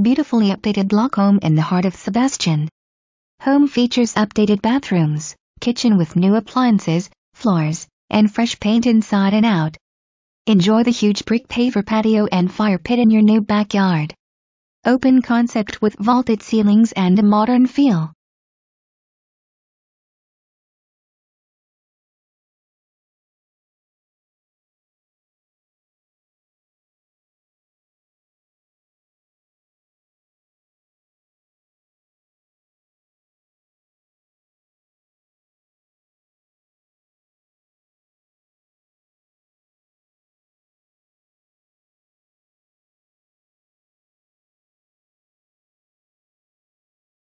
beautifully updated block home in the heart of Sebastian. Home features updated bathrooms, kitchen with new appliances, floors, and fresh paint inside and out. Enjoy the huge brick paver patio and fire pit in your new backyard. Open concept with vaulted ceilings and a modern feel.